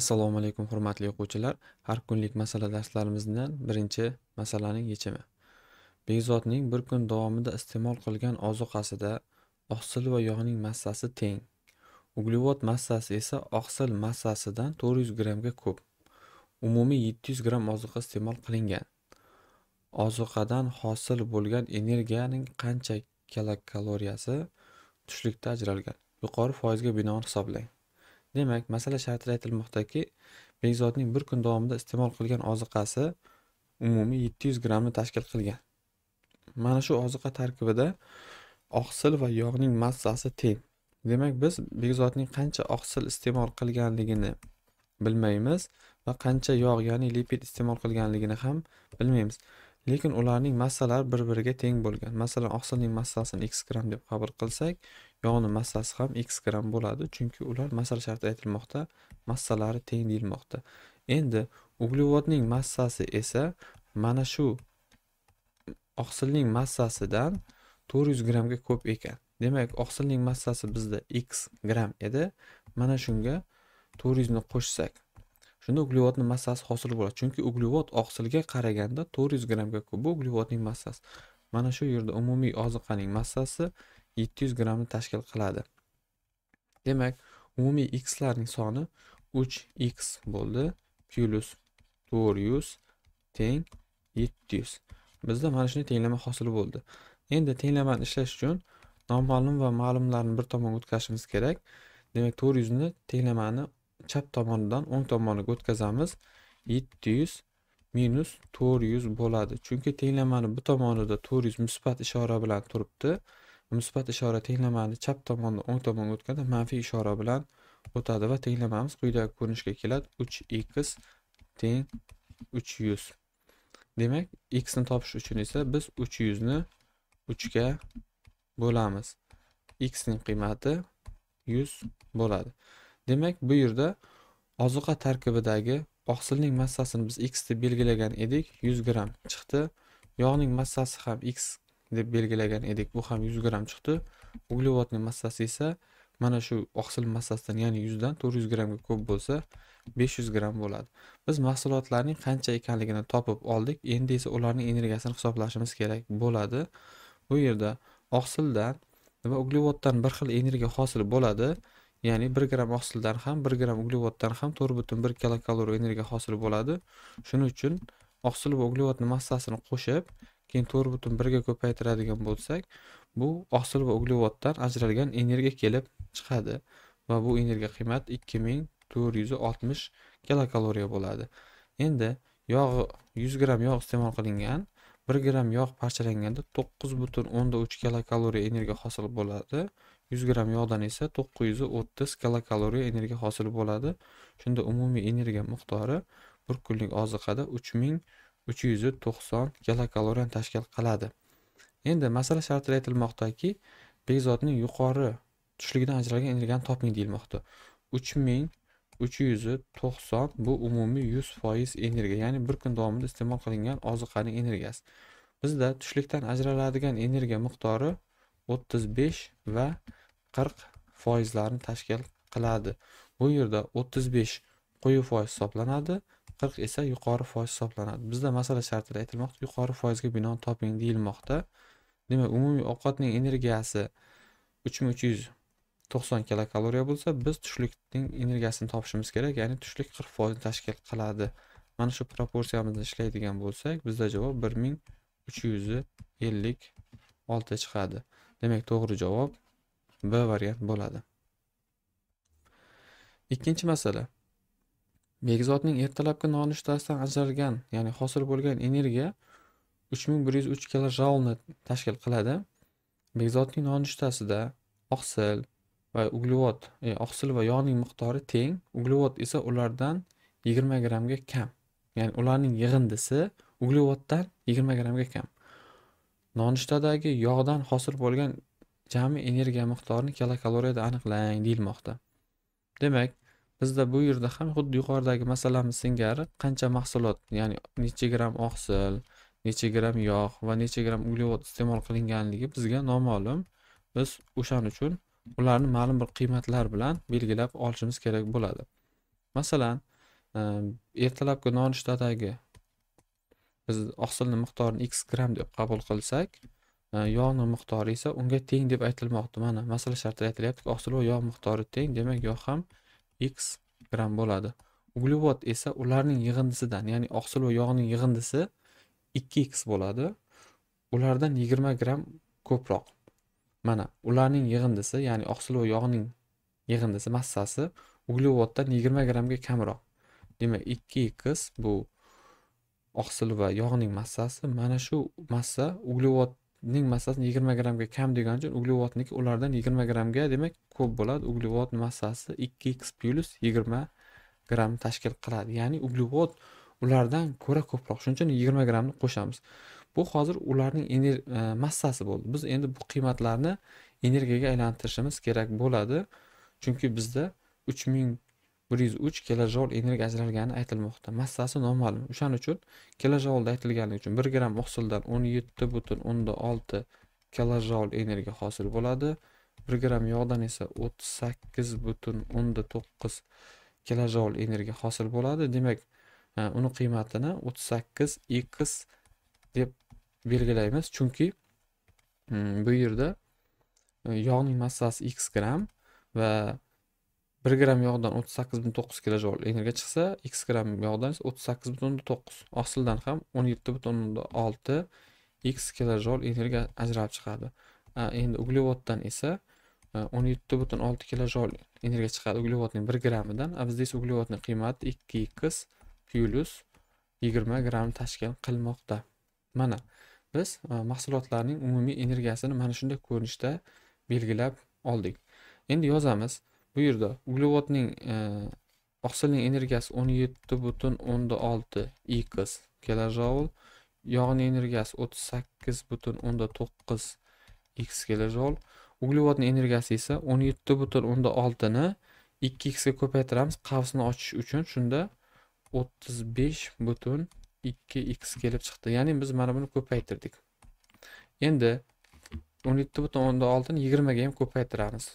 assalomu alaykum hurmatli o'quvchilar har kunlik masala darslarimizdan birinchi masalaning yechimi bekzodning bir kun davomida iste'mol qilgan ozuqasida oqsil va yog'ning massasi teng uglevod massasi esa oqsil massasidan 400 yuz grammga ko'p umumiy 700 yuz gramm ozuqa iste'mol qilingan ozuqadan hosil bo'lgan energiyaning qancha kalokaloriyasi tushlikda ajralgan yuqori foizga binoan hisoblang demak masala shartida aytilmoqdaki bekzodning bir kun davomida iste'mol qilgan oziqasi umumiy yetti yuz grammni tashkil qilgan mana shu oziqa tarkibida oqsil va yog'ning massasi teng demak biz bekzodning qancha oqsil iste'mol qilganligini bilmaymiz va qancha yog' ya'ni lipid iste'mol qilganligini ham bilmaymiz lekin ularning massalari bir biriga teng bo'lgan masalan oqsilning massasini x gramm deb qabul qilsak yog'ni massasi ham x gram bo'ladi chunki ular massali sharti aytilmoqda massalari teng deyilmoqda endi uglevodning massasi esa mana shu oqsilning massasidan to'rt yuz grammga ko'p ekan demak oqsilning massasi bizda x gram edi mana shunga to'rt yuzni qo'shsak shunda uglevodni massasi hosil bo'ladi chunki uglevod oqsilga qaraganda to'rt yuz grammga ko'p bu uglevodning massasi mana shu yerda umumiy oziqaning massasi yetti yuz grammni tashkil qiladi demak umumiy xlarning soni uch x bo'ldi plyus to'rt yuz teng yetti yuz bizda mana shunday tenglama hosil bo'ldi endi tenglamani ishlash uchun noma'lum va ma'lumlarni bir tomonga o'tkazishimiz kerak demak to'rt yuzni tenglamani chap tomonidan o'ng tomoniga o'tkazamiz yetti yuz minus to'rt yuz bo'ladi chunki tenglamani bu tomonida to'rt yuz musbat ishora bilan turibdi musbat ishora tenglamani chap tomondan o'ng tomonga o'tganda manfiy ishora bilan o'tadi va tenglamamiz quyidagi ko'rinishga keladi uch x teng uch yuz demak x ni topish uchun esa biz uch yuzni uchga bo'lamiz x ning qiymati yuz bo'ladi demak bu yerda ozuqa tarkibidagi oqsilning massasini biz x deb belgilagan edik 100 gramm chiqdi yog'ning massasi ham x deb belgilagan edik bu ham yuz gramm chiqdi uglevodni massasi esa mana shu oqsil massasidan ya'ni yuzdan to'rt yuz grammga ko'p bo'lsa besh yuz gramm bo'ladi biz mahsulotlarning qancha ekanligini topib oldik endi esa ularning energiyasini hisoblashimiz kerak bo'ladi bu yerda oqsildan va uglevoddan bir xil energiya hosil bo'ladi ya'ni bir gramm oqsildan ham bir gramm uglevoddan ham to'rt butun bir kilokaloriya energiya hosil bo'ladi shuning uchun oqsil va uglevodni massasini qo'shib keyin to'rt butun birga ko'paytiradigan bo'lsak bu oqsil va uglevoddan ajralgan energiya kelib chiqadi va bu energiya qiymati ikki ming to'rt yuz oltmish kilokaloriya bo'ladi endi yog' yuz gramm yog' iste'mol qilingan bir gramm yog' parchalanganda to'qqiz butun o'nda uch kilokaloriya energiya hosil bo'ladi yuz gramm yog'dan esa to'qqiz yuz o'ttiz kilokaloriya energiya hosil bo'ladi shunda umumiy energiya miqdori bir kunlik oziqada uch ming 390 yuz kilokaloriyani tashkil qiladi endi masala shartida aytilmoqdaki bekzodning yuqori tushlikdan ajralgan energiyani toping deyilmoqda 3390 bu umumiy 100 foiz energiya ya'ni bir kun davomida iste'mol qilingan oziqaning energiyasi bizda tushlikdan ajraladigan energiya miqdori 35 va 40 foizlarni tashkil qiladi bu yerda 35 besh quyi foiz hisoblanadi qirq esa yuqori foiz hisoblanadi bizda masala shartida aytilmoqda yuqori foizga binoan toping deyilmoqda demak umumiy ovqatning energiyasi uch ming uch yuz to'qson kilokaloriya bo'lsa biz tushlikning energiyasini topishimiz kerak ya'ni tushlik qirq foizni tashkil qiladi mana shu proporsiyamizda ishlaydigan bo'lsak bizda javob bir ming uch yuz ellik olti chiqadi demak to'g'ri javob b variant bo'ladi ikkinchi masala Bekzodning ertalabki nonushtasidan ajralgan, ya'ni hosil bo'lgan energiya 3103 kilojoulni tashkil qiladi. Bekzodning nonushtasida oqsil va uglevod, e, oqsil va yog'ning miqdori teng, uglevod esa ulardan 20 grammga kam. Ya'ni ularning yig'indisi uglevoddan 20 grammga kam. Nonushtadagi yog'dan hosil bo'lgan jami energiya miqdorini kilokaloriyada aniqlang deyilmoqda. Demak, bizda bu yerda ham xuddi yuqoridagi masalamiz singari qancha mahsulot ya'ni necha gramm oqsil necha gramm yog' va necha gramm uglevod iste'mol qilinganligi bizga noma'lum biz o'shaning uchun ularni ma'lum bir qiymatlar bilan belgilab olishimiz kerak bo'ladi masalan ehm, ertalabki nonushtadagi biz oqsilni miqdorini x gramm deb qabul qilsak e, yog'ni miqdori esa unga teng deb aytilmoqda mana masala shartida aytilyapti oqsil va yog' miqdori teng demak yog' ham x gram bo'ladi uglevod esa ularning yig'indisidan ya'ni oqsil va yog'ning yig'indisi 2x bo'ladi ulardan 20 gram ko'proq mana ularning yig'indisi ya'ni oqsil va yog'ning yig'indisi massasi uglevoddan 20 grammga kamroq demak 2x bu oqsil va yog'ning massasi mana shu massa uglevod ning massasi yigirma grammga kam degani uchun uglevodniki ulardan yigirma grammga demak ko'p bo'ladi uglevod massasi ikki x plyus yigirma gramm tashkil qiladi ya'ni uglevod ulardan ko'ra ko'proq shuning uchun yigirma grammni qo'shamiz bu hozir ularning e, massasi bo'ldi biz endi bu qiymatlarni energiyaga aylantirishimiz kerak bo'ladi chunki bizda uch ming bir yuz uch kilojoul energiya ajralgani aytilmoqda massasi noma'lum o'shaning uchun kilojoulda aytilgani uchun bir gramm oqsildan o'n yetti butun o'nda olti kilojoul energiya hosil bo'ladi bir gramm yog'dan esa o'ttiz sakkiz butun o'nda to'qqiz kilojoul energiya hosil bo'ladi demak e, uni qiymatini o'ttiz sakkiz x deb belgilaymiz chunki mm, bu yerda e, yog'ning massasi x gramm va bir gram yog'dan o'ttiz sakkiz butun to'qqiz kilojoul energiya chiqsa x gram yog'dan esa o'ttiz sakkiz butun to'qqiz osildan ham o'n yetti butun olti x kilojoul energiya ajralib chiqadi endi uglevoddan esa e, o'n yetti butun olti kilojoul energiya chiqadi uglevodning bir grammidan a bizda esa uglevodni qiymati ikki x plyus yigirma gramm tashkil qilmoqda mana biz e, mahsulotlarning umumiy energiyasini mana shunday ko'rinishda belgilab oldik endi yozamiz bu yerda uglevodning e, oqsilning energiyasi o'n yetti butun o'nda olti iqs kilojoul yog'ni energiyasi o'ttiz sakkiz butun o'nda to'qqiz x kilojoul uglevodni energiyasi esa o'n yetti butun o'nda oltini ikki ga ko'paytiramiz qavsni ochish uchun shunda o'ttiz besh butun ikki x kelib chiqdi ya'ni biz mana buni ko'paytirdik endi o'n yetti butun o'nda oltini yigirmaga ham ko'paytiramiz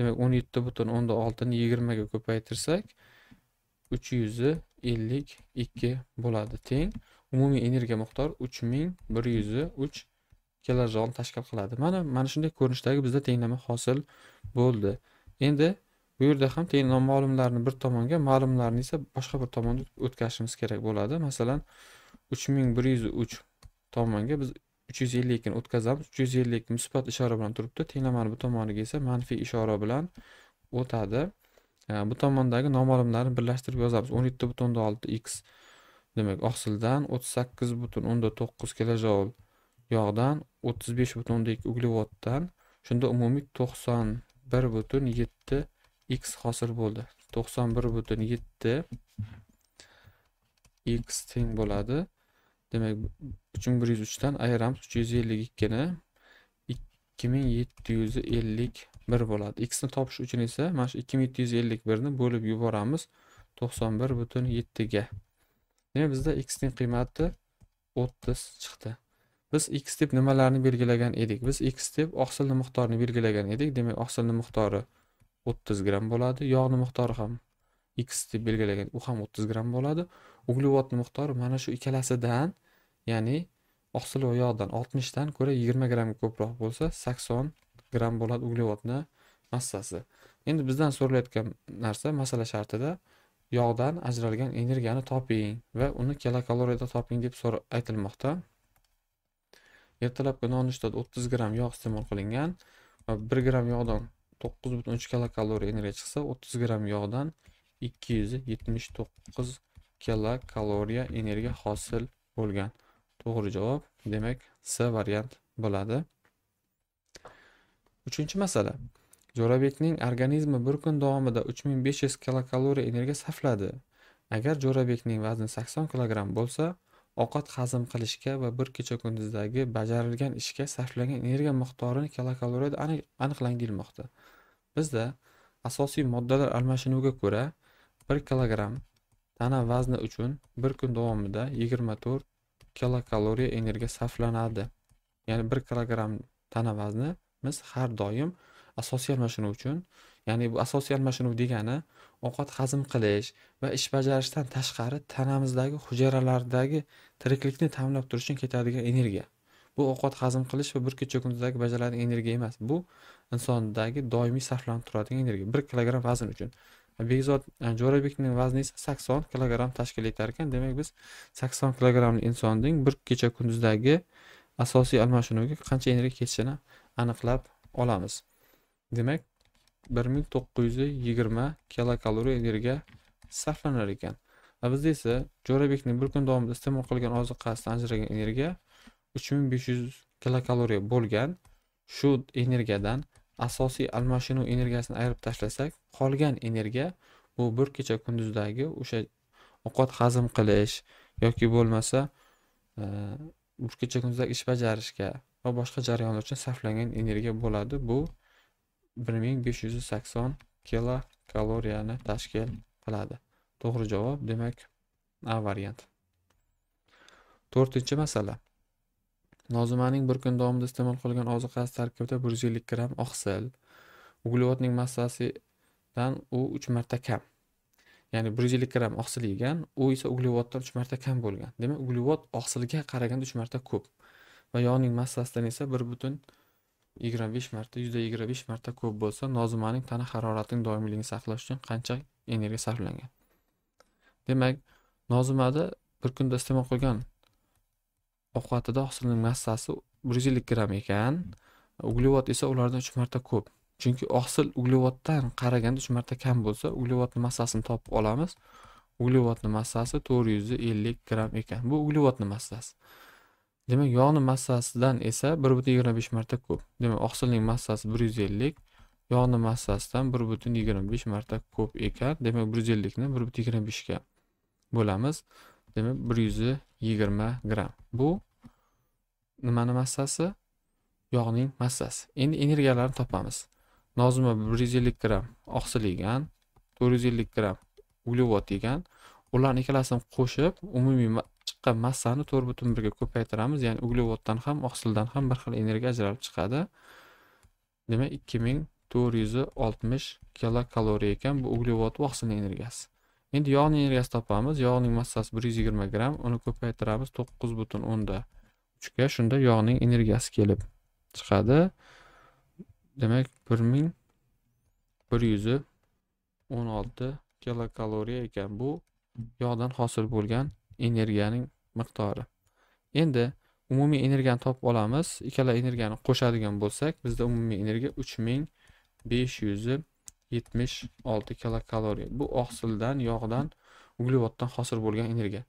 demak o'n yetti butun o'nda oltini yigirmaga ko'paytirsak uch yuz ellik ikki bo'ladi teng umumiy energiya miqdori uch ming bir yuz uch kilojoul tashkil qiladi mana mana shunday ko'rinishdagi bizda tenglama hosil bo'ldi endi bu yerda ham teng noma'lumlarni bir tomonga ma'lumlarni esa boshqa bir tomonga o'tkazishimiz kerak bo'ladi masalan uch ming bir yuz uch tomonga biz uch yuz ni o'tkazamiz uch yuz ellik musbat ishora bilan turibdi tenglamani bu tomoniga esa manfiy ishora bilan o'tadi e, bu tomondagi noma'lumlarni birlashtirib yozamiz o'n yetti butun olti x demak oqsildan o'ttiz sakkiz butun o'nda to'qqiz yog'dan o'ttiz besh butun o'nda ikki uglevoddan shunda umumiy to'qson bir butun yetti x hosil bo'ldi to'qson bir butun yetti x teng bo'ladi demak uch ming bir yuz uchdan ayiramiz uch yuz ellik ikkini ikki ming yetti yuz ellik bir bo'ladi xni topish uchun esa mana shu ikki ming yetti yuz ellik birni bo'lib yuboramiz to'qson bir butun yettiga demak bizda x ning qiymati o'ttiz chiqdi biz x deb nimalarni belgilagan edik biz x deb oqsilni miqdorini belgilagan edik demak oqsilni miqdori o'ttiz gramm bo'ladi yog'ni miqdori ham x deb belgilagan u ham o'ttiz gramm bo'ladi uglevodni miqdori mana shu ikkalasidan ya'ni oqsil va yog'dan oltmishdan ko'ra yigirma gramm ko'proq bo'lsa sakson gramm bo'ladi uglevodni massasi endi bizdan so'ralayotgan narsa masala shartida yog'dan ajralgan energiyani toping va uni kilokaloriyada toping deb aytilmoqda ertalabki nonushtada o'ttiz gramm yog' iste'mol qilingan va bir gramm yog'dan to'qqiz butun uch kilokaloriya energiya chiqsa o'ttiz gramm yog'dan ikki yuz yetmish to'qqiz kilokaloriya energiya hosil bo'lgan to'g'ri javob demak c variant bo'ladi uchinchi masala jo'rabekning organizmi bir kun davomida uch ming besh yuz kilokaloriya energiya sarfladi agar jo'rabekning vazni sakson kilogramm bo'lsa ovqat hazm qilishga va bir kecha kunduzdagi bajarilgan ishga sarflangan energiya miqdorini kilokaloriyada aniqlangilmoqda bizda asosiy moddalar almashinuviga ko'ra bir kilogramm tana vazni uchun bir kun davomida yigirma to'rt kilokaloriya energiya sarflanadi ya'ni bir kilogramm tana vazni biz har doim asosiy almashinuv uchun ya'ni bu asosiy almashinuv degani ovqat hazm qilish va ish bajarishdan tashqari tanamizdagi hujayralardagi tiriklikni ta'minlab turish uchun ketadigan energiya bu ovqat hazm qilish va bir kecha kunduzdagi bajariladigan energiya emas bu insondagi doimiy sarflanib turadigan energiya bir kilogramm vazn uchun bekzod e, jo'rabekning vazni esa sakson kilogramm tashkil etar ekan demak biz sakson kilogrammli insonning bir kecha kunduzdagi asosiy almashinuviga qancha energiya ketishini aniqlab olamiz demak bir ming to'qqiz yuz yigirma kilokaloriya energiya sarflanar ekan va bizda esa jo'rabekning bir kun davomida iste'mol qilgan oziqasidan ajralgan energiya uch ming besh yuz kilokaloriya bo'lgan shu energiyadan asosiy almashinuv energiyasini ayirib tashlasak qolgan energiya bu bir kecha kunduzdagi o'sha ovqat hazm qilish yoki bo'lmasa e, bir kecha kunduzdagi ish bajarishga va boshqa jarayonlar uchun sarflangan energiya bo'ladi bu bir ming besh yuz sakson kilo kaloriyani tashkil qiladi to'g'ri javob demak a variant to'rtinchi masala nozimaning bir kun davomida iste'mol qilgan ozuqasi tarkibida bir yuz ellik gramm oqsil uglevodning massasidan u uch marta kam ya'ni bir yuz ellik gramm oqsil yegan u esa uglevoddan uch marta kam bo'lgan demak uglevod oqsilga qaraganda uch marta ko'p va yog'ning massasidan esa bir butun yigirma besh marta yuzda yigirma besh marta ko'p bo'lsa nozimaning tana haroratining doimiyligini saqlash uchun qancha energiya sarflangan demak nozimada bir kunda iste'mol qilgan ovqatida hosilni massasi bir yuz ellik gramm ekan uglevod esa ulardan uch marta ko'p chunki oqsil uglevoddan qaraganda uch marta kam bo'lsa uglevodni massasini topib olamiz uglevodni massasi to'rt yuz ellik gramm ekan bu uglevodni massasi demak yog'ni massasidan esa bir butun yigirma besh marta ko'p demak oqsilning massasi bir yuz ellik yog'ni massasidan bir butun yigirma besh marta ko'p ekan demak bir yuz ellikni bir butun yigirma beshga bo'lamiz demak bir yuz yigirma gramm bu nimani massasi yog'ning massasi endi energiyalarni topamiz nozima bir yuz ellik gramm oqsil yegan to'rt yuz ellik gramm uglevod yegan ularni ikkalasini qo'shib umumiy chiqqan massani to'rt butun birga ko'paytiramiz ya'ni uglevoddan ham oqsildan ham bir xil energiya ajralib chiqadi demak ikki ming to'rt yuz oltmish kilokaloriya ekan bu uglevod va oqsilni energiyasi endi yog'ning energiyasi topamiz yog'ning massasi bir yuz yigirma gramm uni ko'paytiramiz to'qqiz butun o'nda uchga shunda yog'ning energiyasi kelib chiqadi demak bir ming bir yuz o'n olti kilokaloriya ekan bu yog'dan hosil bo'lgan energiyaning miqdori endi umumiy energiyani topib olamiz ikkala energiyani qo'shadigan bo'lsak bizda umumiy energiya uch ming besh yuz yetmish olti kilokaloriya bu oqsildan yog'dan uglevoddan hosil bo'lgan energiya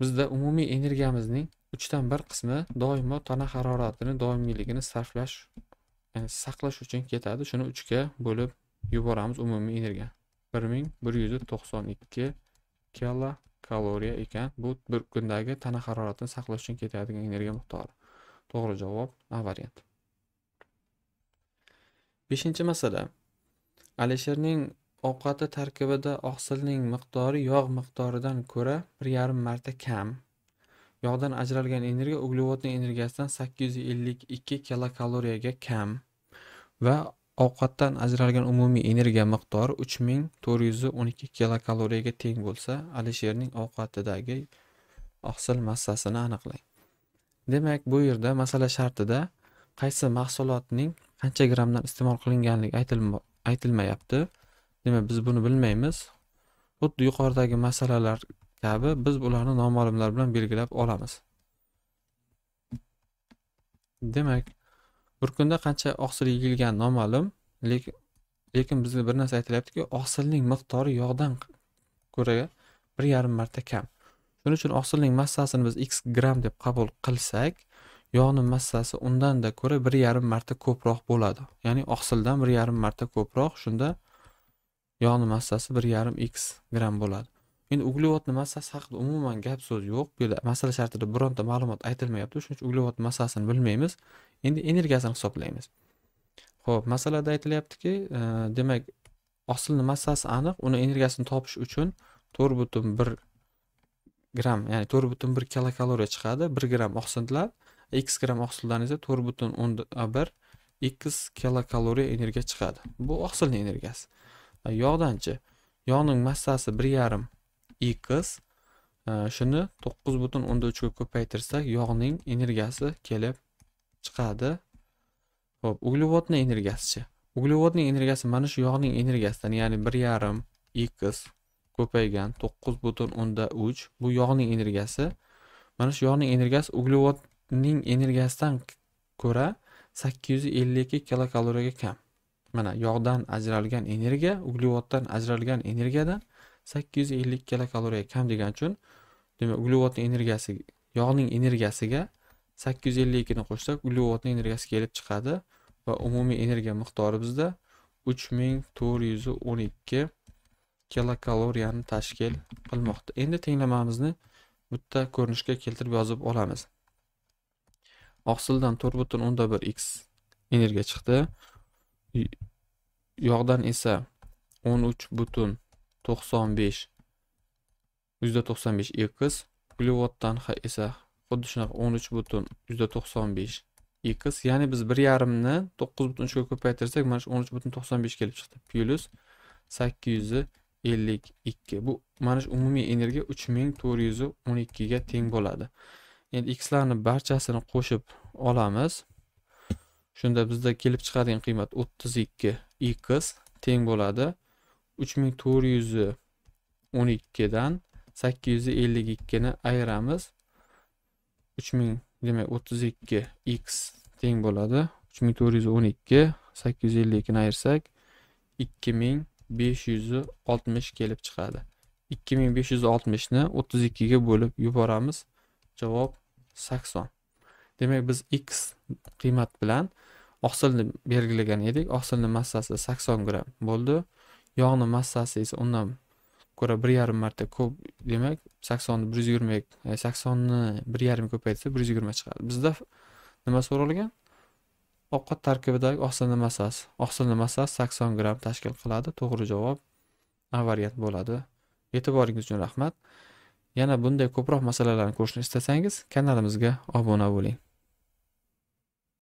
bizda umumiy energiyamizning uchdan bir qismi doimo tana haroratini doimiyligini sarflash ya'ni saqlash uchun ketadi shuni uchga bo'lib yuboramiz umumiy energiya bir ming bir yuz to'qson ikki kilokaloriya ekan bu bir kundagi tana haroratini saqlash uchun ketadigan energiya miqdori to'g'ri javob a variant beshinchi masala alisherning ovqati tarkibida oqsilning miqdori yog' miqdoridan ko'ra bir yarim marta kam yog'dan ajralgan energiya uglevodning energiyasidan sakkiz yuz ellik ikki kilokaloriyaga kam va ovqatdan ajralgan umumiy energiya miqdori uch ming to'rt yuz o'n ikki kilokaloriyaga teng bo'lsa alisherning ovqatidagi oqsil massasini aniqlang demak bu yerda masala shartida qaysi mahsulotning qancha grammdan iste'mol qilinganligi aytilmoqda aytilmayapti demak biz buni bilmaymiz xuddi yuqoridagi masalalar kabi biz ularni noma'lumlar bilan belgilab olamiz demak bir kunda qancha oqsil yeyilgani noma'lum lekin lekin bizga bir narsa aytilyaptiki oqsilning miqdori yog'dan ko'ra bir yarim marta kam shuning uchun oqsilning massasini biz x gramm deb qabul qilsak yog'ni massasi undan da ko'ra bir yarim marta ko'proq bo'ladi ya'ni oqsildan bir yarim marta ko'proq shunda yog'ni massasi bir yarim x gram bo'ladi endi uglevodni massasi haqida umuman gap so'z yo'q bu yerda masala shartida bironta ma'lumot aytilmayapti shuning uchun uglevod massasini bilmaymiz endi energiyasini hisoblaymiz ho'p masalada aytilyaptiki e, demak oqsilni massasi aniq uni energiyasini topish uchun to'rt butun bir gramm ya'ni to'rt butun bir kilokaloriya chiqadi bir gramm oqsildan x gram oqsildan esa to'rt butun o'n bir kilokaloriya energiya chiqadi bu oqsilni energiyasi yog'danchi yog'ning massasi bir yarim ikkiz e, shuni to'qqiz butun o'nda uchga ko'paytirsak yog'ning energiyasi kelib chiqadi ho'p uglevodni energiyasichi uglevodning energiyasi mana shu yog'ning energiyasidan ya'ni bir yarim ikkiz ko'paygan to'qqiz butun o'nda uch bu yog'ning energiyasi mana shu yog'ning energiyasi uglevod ning energiyasidan ko'ra 852 kilokaloriyaga kam mana yog'dan ajralgan energiya uglevoddan ajralgan energiyadan 852 kilokaloriya kam degani uchun demak uglevodni energiyasi yog'ning energiyasiga 852 ni qo'shsak uglevodni energiyasi kelib chiqadi va umumiy energiya miqdori bizda 3412 kilokaloriyani tashkil qilmoqda endi tenglamamizni bitta ko'rinishga keltirib yozib olamiz oqsildan to'rt butun o'nda bir x energiya chiqdi yog'dan esa o'n uch butun to'qson besh yuzda to'qson besh ekis uglevoddan esa xuddi shunaqa o'n uch butun yuzda to'qson besh ekis ya'ni biz bir yarimni to'qqiz butun uchga ko'paytirsak mana shu o'n uch butun to'qson besh kelib chiqdi plyus sakkiz yuz ellik ikki bu mana shu umumiy energiya uch ming to'rt yuz o'n ikkiga teng bo'ladi endi x larni barchasini qo'shib olamiz shunda bizda kelib chiqadigan qiymat 32 x teng bo'ladi 3412 dan 852 ni ayiramiz 3000 demak 32 x teng bo'ladi 3412 852 ni ayirsak 2560 kelib chiqadi 2560 ni 32 ga bo'lib yuboramiz javob sakson demak biz x qiymat bilan oqsilni belgilagan edik oqsilni massasi sakson gramm bo'ldi yog'ni massasi esa undan ko'ra bir yarim marta ko'p demak saksonni bir yuz yigirma e, saksonni bir yarim ko'paytirsa bir yuz yigirma chiqadi bizda nima so'ralgan ovqat tarkibidagi oqsilni massasi oqsilni massasi sakson gramm tashkil qiladi to'g'ri javob a variant bo'ladi e'tiboringiz uchun rahmat yana bunday ko'proq masalalarni ko'rishni istasangiz kanalimizga obuna bo'ling